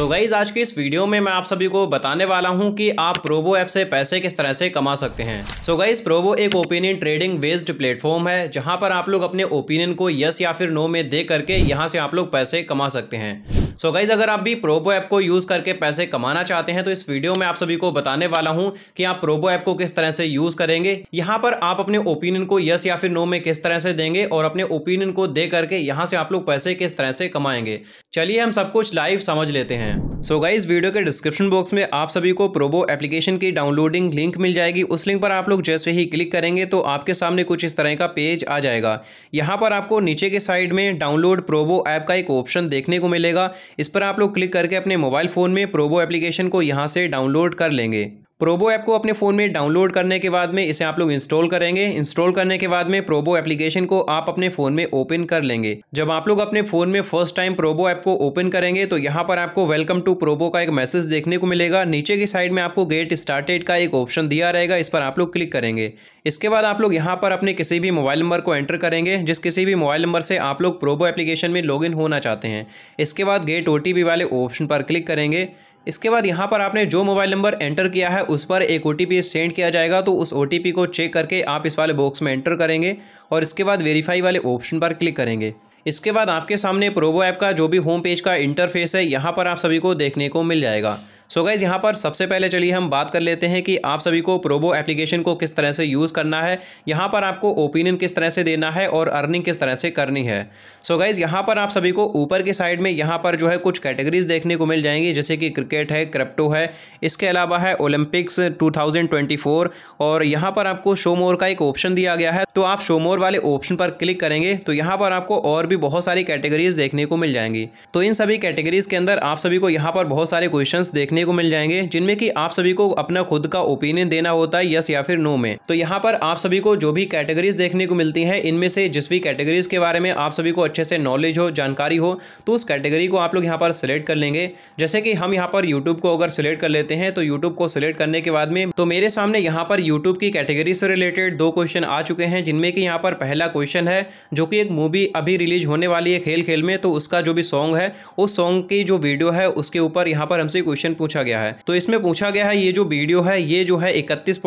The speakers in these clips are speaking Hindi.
सो so गाइज आज की इस वीडियो में मैं आप सभी को बताने वाला हूं कि आप प्रोबो ऐप से पैसे किस तरह से कमा सकते हैं सो गाइज प्रोबो एक ओपिनियन ट्रेडिंग बेस्ड प्लेटफॉर्म है जहां पर आप लोग अपने ओपिनियन को यस या फिर नो में दे करके यहां से आप लोग पैसे कमा सकते हैं सो so गाइज अगर आप भी प्रोबो ऐप को यूज़ करके पैसे कमाना चाहते हैं तो इस वीडियो में आप सभी को बताने वाला हूँ कि आप प्रोबो ऐप को किस तरह से यूज़ करेंगे यहाँ पर आप अपने ओपिनियन को यस या फिर नो में किस तरह से देंगे और अपने ओपिनियन को दे करके यहाँ से आप लोग पैसे किस तरह से कमाएंगे चलिए हम सब कुछ लाइव समझ लेते हैं सो so गाइज वीडियो के डिस्क्रिप्शन बॉक्स में आप सभी को प्रोबो एप्लीकेशन की डाउनलोडिंग लिंक मिल जाएगी उस लिंक पर आप लोग जैसे ही क्लिक करेंगे तो आपके सामने कुछ इस तरह का पेज आ जाएगा यहाँ पर आपको नीचे के साइड में डाउनलोड प्रोबो ऐप का एक ऑप्शन देखने को मिलेगा इस पर आप लोग क्लिक करके अपने मोबाइल फ़ोन में प्रोबो एप्लीकेशन को यहाँ से डाउनलोड कर लेंगे प्रोबो ऐप को अपने फ़ोन में डाउनलोड करने के बाद में इसे आप लोग इंस्टॉल करेंगे इंस्टॉल करने के बाद में प्रोबो एप्लीकेशन को आप अपने फ़ोन में ओपन कर लेंगे जब आप लोग अपने फ़ोन में फर्स्ट टाइम प्रोबो ऐप को ओपन करेंगे तो यहाँ पर आपको वेलकम टू प्रोबो का एक मैसेज देखने को मिलेगा नीचे की साइड में आपको गेट स्टार्टेड का एक ऑप्शन दिया रहेगा इस पर आप लोग क्लिक करेंगे इसके बाद आप लोग यहाँ पर अपने किसी भी मोबाइल नंबर को एंटर करेंगे जिस किसी भी मोबाइल नंबर से आप लोग प्रोबो एप्लीकेशन में लॉग होना चाहते हैं इसके बाद गेट ओ वाले ऑप्शन पर क्लिक करेंगे इसके बाद यहाँ पर आपने जो मोबाइल नंबर एंटर किया है उस पर एक ओ सेंड किया जाएगा तो उस ओ को चेक करके आप इस वाले बॉक्स में एंटर करेंगे और इसके बाद वेरीफाई वाले ऑप्शन पर क्लिक करेंगे इसके बाद आपके सामने प्रोबो ऐप का जो भी होम पेज का इंटरफेस है यहाँ पर आप सभी को देखने को मिल जाएगा सो गाइज़ यहाँ पर सबसे पहले चलिए हम बात कर लेते हैं कि आप सभी को प्रोबो एप्लीकेशन को किस तरह से यूज़ करना है यहाँ पर आपको ओपिनियन किस तरह से देना है और अर्निंग किस तरह से करनी है सो गाइज़ यहाँ पर आप सभी को ऊपर के साइड में यहाँ पर जो है कुछ कैटेगरीज देखने को मिल जाएंगी जैसे कि क्रिकेट है क्रिप्टो है इसके अलावा है ओलंपिक्स 2024 और यहाँ पर आपको शो मोर का एक ऑप्शन दिया गया है तो आप शो मोर वाले ऑप्शन पर क्लिक करेंगे तो यहाँ पर आपको और भी बहुत सारी कैटेगरीज देखने को मिल जाएंगी तो इन सभी कैटेगरीज के अंदर आप सभी को यहाँ पर बहुत सारे क्वेश्चन देखने देखने को मिल जाएंगे जिनमें कि आप सभी को अपना खुद का ओपिनियन देना होता है यस या फिर नो में तो यहाँ पर आप सभी को जो भी कैटेगरीज देखने को मिलती हैं इनमें से जिस भी कैटेगरीज के बारे में आप सभी को अच्छे से नॉलेज हो जानकारी हो तो उस कैटेगरी को आप लोग यहाँ पर सिलेक्ट कर लेंगे जैसे कि हम यहाँ पर यूट्यूब को अगर सिलेक्ट कर लेते हैं तो यूट्यूब को सिलेक्ट करने के बाद में तो मेरे सामने यहाँ पर यूट्यूब की कैटेगरी से रिलेटेड दो क्वेश्चन आ चुके हैं जिनमें कि यहाँ पर पहला क्वेश्चन है जो कि एक मूवी अभी रिलीज होने वाली है खेल खेल में तो उसका जो भी सॉन्ग है उस सॉन्ग की जो वीडियो है उसके ऊपर यहाँ पर हमसे क्वेश्चन पूछा गया है तो इसमें पूछा गया है ये जो वीडियो है ये जो है इकतीस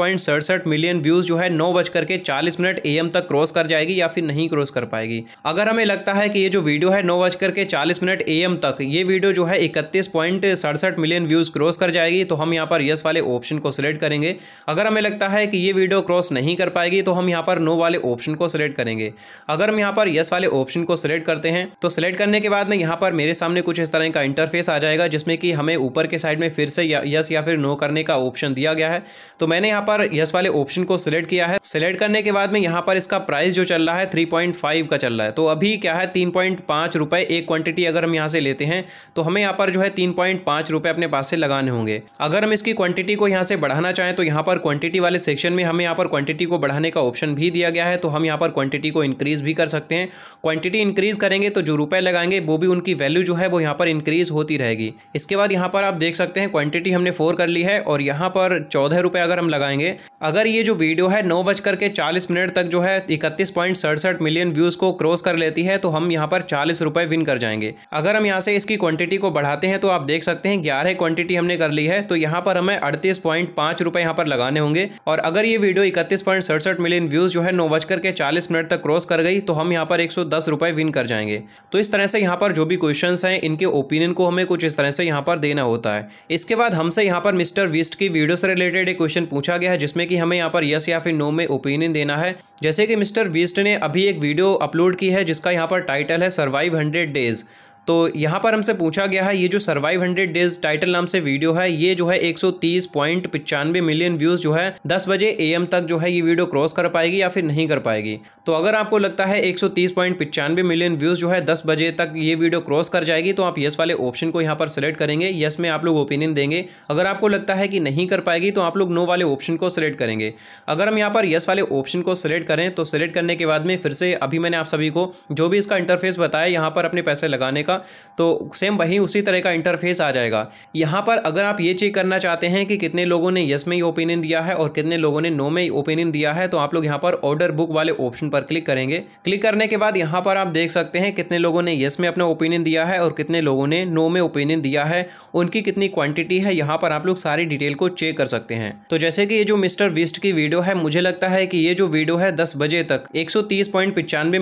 मिलियन व्यूज जो है नौ बज करके चालीस मिनट एम तक क्रॉस कर जाएगी या फिर नहीं क्रॉस कर पाएगी अगर हमें लगता है कि ये जो वीडियो है नौ बज करके चालीस मिनट एम तक ये वीडियो जो है इकतीस मिलियन व्यूज क्रॉस कर जाएगी तो हम यहाँ पर यस वाले ऑप्शन को सिलेक्ट करेंगे अगर हमें लगता है कि ये वीडियो क्रॉस नहीं कर पाएगी तो हम यहाँ पर नो वाले ऑप्शन को सिलेक्ट करेंगे अगर हम यहाँ पर यस वाले ऑप्शन को सिलेक्ट करते हैं तो सिलेक्ट करने के बाद में यहाँ पर मेरे सामने कुछ इस तरह का इंटरफेस आ जाएगा जिसमें कि हमें ऊपर के साइड में फिर से यस या फिर नो करने का ऑप्शन दिया गया है तो मैंने यहाँ पर यस वाले ऑप्शन को सिलेक्ट किया है सिलेक्ट करने के बाद में यहाँ पर इसका प्राइस जो चल रहा है थ्री पॉइंट फाइव का चल रहा है तो अभी क्या है तीन पॉइंट पाँच रुपये एक क्वांटिटी अगर हम यहाँ से लेते हैं तो हमें यहाँ पर जो है तीन पॉइंट पाँच रुपये अपने पास से लगाने होंगे अगर हम इसकी क्वांटिटी को यहाँ से बढ़ाना चाहें तो यहाँ पर क्वांटिटी वाले सेक्शन में हमें यहाँ पर क्वांटिटी को बढ़ाने का ऑप्शन भी दिया गया है तो हम यहाँ पर क्वांटिटी को इंक्रीज़ भी कर सकते हैं क्वांटिटी इंक्रीज़ करेंगे तो जो रुपये लगाएंगे वो भी उनकी वैल्यू जो है वो यहाँ पर इंक्रीज़ होती रहेगी इसके बाद यहाँ पर आप देख सकते हैं हैं क्वांटिटी हमने फोर कर ली है और यहाँ पर चौदह रुपये अगर हम लगाएंगे अगर ये जो वीडियो है नौ बज करके चालीस मिनट तक जो है इकतीस पॉइंट सड़सठ मिलियन व्यूज़ को क्रॉस कर लेती है तो हम यहाँ पर चालीस रुपये विन कर जाएंगे अगर हम यहाँ से इसकी क्वांटिटी को बढ़ाते हैं तो आप देख सकते हैं ग्यारह क्वांटिटी हमने कर ली है तो यहाँ पर हमें अड़तीस पॉइंट पाँच रुपये पर लगाने होंगे और अगर ये वीडियो इकतीस पॉइंट सड़सठ मिलियन व्यूज़ जो है नौ बज करके चालीस मिनट तक क्रॉस कर गई तो हम यहाँ पर एक सौ दस रुपये विन कर जाएंगे तो इस तरह से यहाँ पर जो भी क्वेश्चन हैं इनके ओपिनियन को हमें कुछ इस तरह से यहाँ पर देना होता है इसके बाद हमसे यहाँ पर मिस्टर विस्ट की वीडियो से रिलेटेड एक क्वेश्चन पूछा गया है जिसमें कि हमें यहाँ पर यस या फिर नो में ओपिनियन देना है जैसे कि मिस्टर विस्ट ने अभी एक वीडियो अपलोड की है जिसका यहाँ पर टाइटल है सर्वाइव हंड्रेड डेज़ तो यहाँ पर हमसे पूछा गया है ये जो सर्वाइव हंड्रेड डेज टाइटल नाम से वीडियो है ये जो है एक सौ तीस मिलियन व्यूज़ जो है दस बजे ए तक जो है ये वीडियो क्रॉस कर पाएगी या फिर नहीं कर पाएगी तो अगर आपको लगता है एक मिलियन व्यूज़ जो है दस बजे तक ये वीडियो क्रॉस कर जाएगी तो आप येस वाले ऑप्शन को यहाँ पर सिलेक्ट करेंगे येस में आप लोग ओपिनियन देंगे अगर आपको लगता है कि नहीं कर पाएगी तो आप लोग नो वाले ऑप्शन को सिलेक्ट करेंगे अगर हम यहाँ पर येस वाले ऑप्शन को सिलेक्ट करें तो सिलेक्ट करने के बाद में फिर से अभी मैंने आप सभी को जो भी इसका इंटरफेस बताया यहाँ पर अपने पैसे लगाने का का तो सेम वही उसी तरह का इंटरफेस आ जाएगा यहाँ पर अगर आप ये चेक करना चाहते हैं कि कितने लोगों ने यस में ही ओपिनियन दिया है और कितने लोगों ने नो में ओपिनियन दिया है तो आप लोग यहाँ पर ऑर्डर बुक वाले ऑप्शन पर क्लिक करेंगे क्लिक करने के बाद यहाँ पर आप देख सकते हैं कितने लोगों ने यस में अपना ओपिनियन दिया है और कितने लोगों ने नो में ओपिनियन दिया है उनकी कितनी क्वांटिटी है यहाँ पर आप लोग सारी डिटेल को चेक कर सकते हैं तो जैसे कि ये जो मिस्टर विस्ट की वीडियो है मुझे लगता है कि ये जो वीडियो है दस बजे तक एक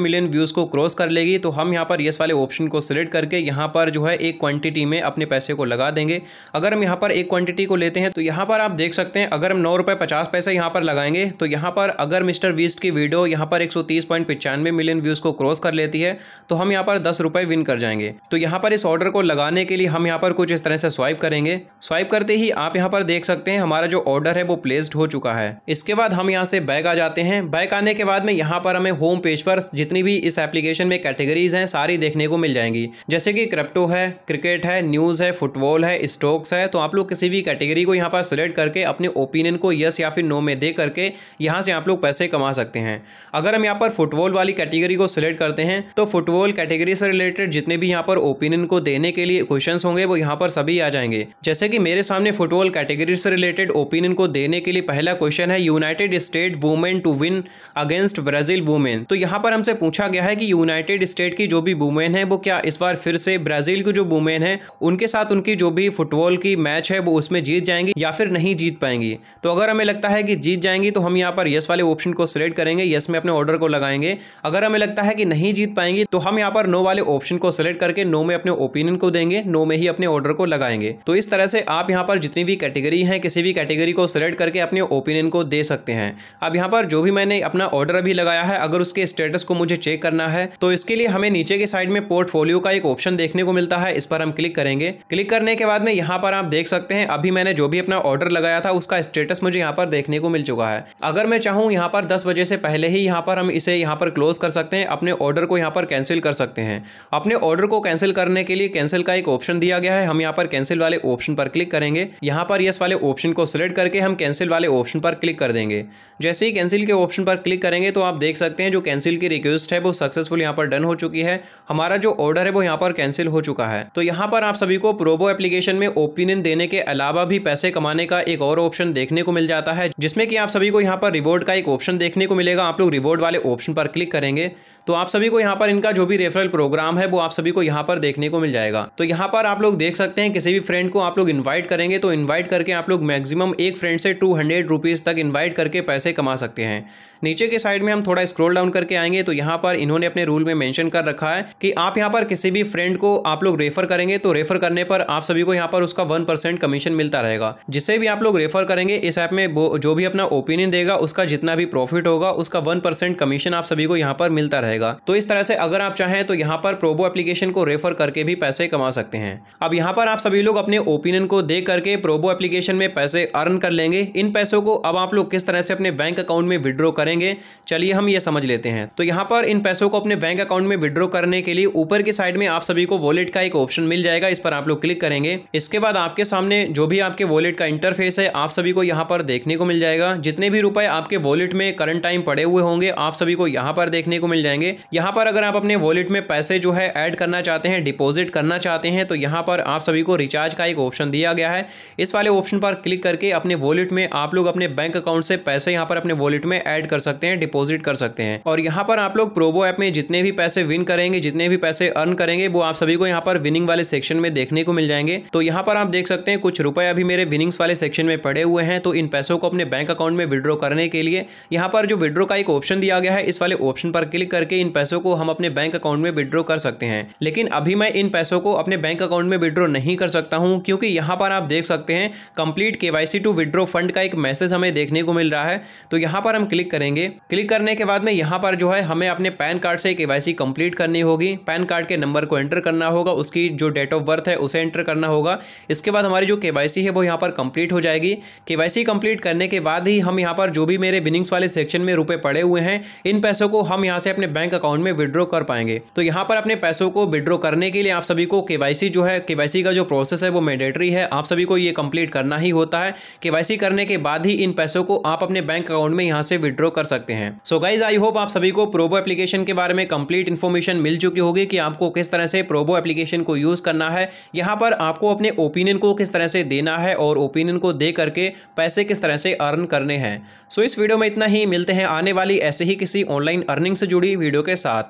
मिलियन व्यूज़ को क्रॉस कर लेगी तो हम यहाँ पर यस वाले ऑप्शन को सिलेक्ट करके यहाँ पर जो है एक क्वांटिटी में अपने पैसे को लगा देंगे अगर हम यहाँ पर एक क्वांटिटी को लेते हैं तो यहाँ पर आप देख सकते हैं अगर हम नौ रुपये पचास पैसे यहाँ पर लगाएंगे तो यहाँ पर अगर मिस्टर वीस्ट की वीडियो यहाँ पर एक मिलियन व्यूज़ को क्रॉस कर लेती है तो हम यहाँ पर दस विन कर जाएंगे तो यहाँ पर इस ऑर्डर को लगाने के लिए हम यहाँ पर कुछ इस तरह से स्वाइप करेंगे स्वाइप करते ही आप यहाँ पर देख सकते हैं हमारा जो ऑर्डर है वो प्लेस्ड हो चुका है इसके बाद हम यहाँ से बैग आ जाते हैं बैग आने के बाद में यहाँ पर हमें होम पेज पर जितनी भी इस एप्लीकेशन में कैटेगरीज हैं सारी देखने को मिल जाएंगी जैसे कि क्रिप्टो है क्रिकेट है न्यूज़ है फुटबॉल है स्टॉक्स है तो आप लोग किसी भी कैटेगरी को यहाँ पर सिलेक्ट करके अपने ओपिनियन को यस या फिर नो में दे करके यहाँ से आप लोग पैसे कमा सकते हैं अगर हम यहाँ पर फुटबॉल वाली कैटेगरी को सिलेक्ट करते हैं तो फुटबॉल कैटेगरी से रिलेटेड जितने भी यहाँ पर ओपिनियन को देने के लिए क्वेश्चन होंगे वो यहाँ पर सभी आ जाएंगे जैसे कि मेरे सामने फुटबॉल कैटेगरी से रिलेटेड ओपिनियन को देने के लिए पहला क्वेश्चन है United State women to win against Brazil women तो यहाँ पर हमसे पूछा गया है कि यूनाइटेड स्टेट की जो भी वुमेन है वो क्या इस बार फिर से ब्राज़ील की जो वुमेन है उनके साथ उनकी जो भी फुटबॉल की मैच है वो उसमें जीत जाएंगी या फिर नहीं जीत पाएंगी तो अगर हमें लगता है कि जीत जाएंगी तो हम यहाँ पर यस वाले ऑप्शन को सिलेक्ट करेंगे यस में अपने ऑर्डर को लगाएंगे अगर हमें लगता है कि नहीं जीत पाएंगी तो हम यहाँ पर नो वाले ऑप्शन को सिलेक्ट करके नो में अपने ओपिनियन को देंगे नो में ही अपने ऑर्डर को लगाएंगे तो इस तरह से आप यहाँ पर जितनी भी कैटेगरी है किसी भी कैटेगरी को सिलेक्ट करके अपने ओपिनियन को दे सकते हैं अब यहाँ पर जो भी मैंने अपना ऑर्डर अभी लगाया है अगर उसके स्टेटस को मुझे चेक करना है तो इसके लिए हमें नीचे के साइड में पोर्टफोलियो का एक ऑप्शन देखने को मिलता है इस पर हम क्लिक करेंगे क्लिक करने के बाद में यहाँ पर आप देख सकते हैं अभी मैंने जो भी अपना ऑर्डर लगाया था उसका स्टेटस मुझे यहाँ पर देखने को मिल चुका है अगर मैं चाहूँ यहाँ पर दस बजे से पहले ही यहाँ पर हम इसे यहाँ पर क्लोज कर सकते हैं अपने ऑर्डर को यहाँ पर कैंसिल कर सकते हैं अपने ऑर्डर को कैंसिल करने के लिए कैंसिल का एक ऑप्शन दिया गया है हम यहाँ पर कैंसिल वाले ऑप्शन पर क्लिक करेंगे यहाँ पर यस वाले ऑप्शन को सिलेक्ट करके हम कैंसिल वाले ऑप्शन पर क्लिक कर देंगे जैसे ही कैंसिल के ऑप्शन पर क्लिक करेंगे तो आप देख सकते हैं जो कैंसिल की रिक्वेस्ट है वो सक्सेसफुल यहाँ पर डन हो चुकी है हमारा जो ऑर्डर है वो यहाँ पर कैंसिल हो चुका है तो यहाँ पर आप सभी को प्रोबो एप्लीकेशन में ओपिनियन देने के अलावा भी पैसे कमाने का एक और ऑप्शन देखने को मिल जाता है जिसमें कि आप सभी को यहाँ पर रिवॉर्ड का एक ऑप्शन देखने को मिलेगा आप लोग रिवॉर्ड वाले ऑप्शन पर क्लिक करेंगे तो आप सभी को यहाँ पर इनका जो भी रेफरल प्रोग्राम है वो आप सभी को यहाँ पर देखने को मिल जाएगा तो यहाँ पर आप लोग देख सकते हैं किसी भी फ्रेंड को आप लोग इन्वाइट करेंगे तो इन्वाइट करके आप लोग मैक्सिमम एक फ्रेंड से टू हंड्रेड रुपीज़ तक इन्वाइट करके पैसे कमा सकते हैं नीचे के साइड में हम थोड़ा स्क्रोल डाउन करके आएंगे तो यहाँ पर इन्होंने अपने रूल में मैंशन कर रखा है कि आप यहाँ पर किसी भी भी फ्रेंड को आप लोग रेफर करेंगे तो रेफर करने पर आप सभी को यहाँ पर उसका वन परसेंट कमीशन मिलता रहेगा जिसे भी आप लोग रेफर करेंगे इस ऐप में जो भी अपना ओपिनियन देगा उसका जितना भी प्रॉफिट होगा उसका वन परसेंट कमीशन आप सभी को यहाँ पर मिलता रहेगा तो इस तरह से अगर आप चाहें तो यहाँ पर प्रोबो एप्लीकेशन को रेफर करके भी पैसे कमा सकते हैं अब यहाँ पर आप सभी लोग अपने ओपिनियन को देख करके प्रोबो एप्लीकेशन में पैसे अर्न कर लेंगे इन पैसों को अब आप लोग किस तरह से अपने बैंक अकाउंट में विड्रॉ करेंगे चलिए हम ये समझ लेते हैं तो यहाँ पर इन पैसों को अपने बैंक अकाउंट में विड्रॉ करने के लिए ऊपर की साइड में आप सभी को वॉलेट का एक ऑप्शन मिल जाएगा इस पर आप लोग क्लिक करेंगे इसके बाद आपके सामने जो भी आपके वॉलेट का इंटरफेस है आप सभी को यहाँ पर देखने को मिल जाएगा जितने भी रुपए आपके वॉलेट में करंट टाइम पड़े हुए होंगे आप सभी को यहाँ पर देखने को मिल जाएंगे यहाँ पर अगर आप अपने वॉलेट में पैसे जो है ऐड करना चाहते हैं डिपोजिट करना चाहते हैं तो यहाँ पर आप सभी को रिचार्ज का एक ऑप्शन दिया गया है इस वाले ऑप्शन पर क्लिक करके अपने वॉलेट में आप लोग अपने बैंक अकाउंट से पैसे यहाँ पर अपने वॉलेट में ऐड कर सकते हैं डिपोजिट कर सकते हैं और यहाँ पर आप लोग प्रोबो ऐप में जितने भी पैसे विन करेंगे जितने भी पैसे अर्न करेंगे जाएंगे वो आप सभी को यहाँ पर विनिंग वाले सेक्शन में देखने को मिल जाएंगे तो यहाँ पर आप देख सकते हैं कुछ रुपए अभी मेरे विनिंग्स वाले सेक्शन में पड़े हुए हैं तो इन पैसों को अपने बैंक अकाउंट में विड्रॉ करने के लिए यहाँ पर जो विड्रॉ का एक ऑप्शन दिया गया है इस वाले ऑप्शन पर क्लिक करके इन पैसों को हम अपने बैंक अकाउंट में विड्रॉ कर सकते हैं लेकिन अभी मैं इन पैसों को अपने बैंक अकाउंट में विड्रॉ नहीं कर सकता हूँ क्योंकि यहाँ पर आप देख सकते हैं complete KYC to withdraw fund का एक मैसेज हमें देखने को मिल रहा है तो यहाँ पर हम क्लिक करेंगे क्लिक करने के बाद में यहाँ पर जो है हमें अपने पैन कार्ड से केवाईसी कंप्लीट करनी होगी पैन कार्ड के नंबर को एंटर करना होगा उसकी जो डेट ऑफ बर्थ है उसे एंटर करना होगा इसके बाद हमारी जो के है वो यहाँ पर कंप्लीट हो जाएगी के कंप्लीट करने के बाद ही हम यहाँ पर जो भी मेरे विनिंग्स वाले सेक्शन में रुपये पड़े हुए हैं इन पैसों को हम यहाँ से अपने बैंक अकाउंट में विड्रॉ कर पाएंगे तो यहाँ पर अपने पैसों को विड्रॉ करने के लिए आप सभी को के जो है के का जो प्रोसेस है वो मैंडेटरी है आप सभी को ये कंप्लीट करना ही होता है के करने के बाद ही इन पैसों को आप अपने बैंक अकाउंट में यहाँ से विड्रॉ कर सकते हैं सो गाइज आई होप आप सभी को प्रोबो एप्लीकेशन के बारे में कंप्लीट इन्फॉर्मेशन मिल चुकी होगी कि आपको किस तरह तरह से प्रोबो एप्लीकेशन को यूज़ करना है यहाँ पर आपको अपने ओपिनियन को किस तरह से देना है और ओपिनियन को दे करके पैसे किस तरह से अर्न करने हैं सो इस वीडियो में इतना ही मिलते हैं आने वाली ऐसे ही किसी ऑनलाइन अर्निंग से जुड़ी वीडियो के साथ